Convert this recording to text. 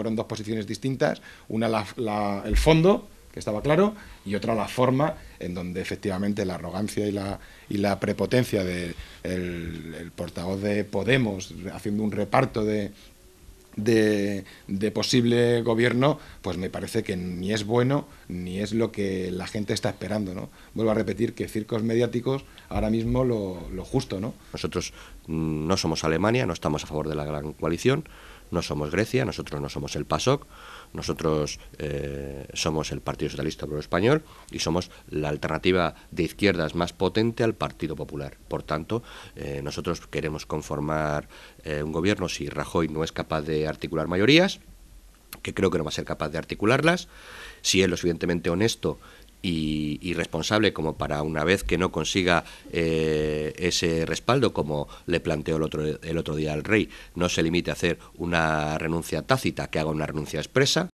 fueron dos posiciones distintas, una el fondo, que estaba claro, y otra la forma, en donde efectivamente la arrogancia y la, y la prepotencia del de el, portavoz de Podemos haciendo un reparto de, de, posible gobierno, pues me parece que ni es bueno ni es lo que la gente está esperando. ¿no? Vuelvo a repetir que circos mediáticos ahora mismo lo, lo justo. ¿no? Nosotros mm, no somos Alemania, no estamos a favor de la gran coalición no somos Grecia, nosotros no somos el PASOK, nosotros eh, somos el Partido Socialista Obrero Español y somos la alternativa de izquierdas más potente al Partido Popular. Por tanto, eh, nosotros queremos conformar eh, un gobierno si Rajoy no es capaz de articular mayorías, que creo que no va a ser capaz de articularlas, si él es evidentemente honesto y, responsable como para una vez que no consiga eh, ese respaldo como le planteó el otro, el otro día al rey, no se limite a hacer una renuncia tácita, que haga una renuncia expresa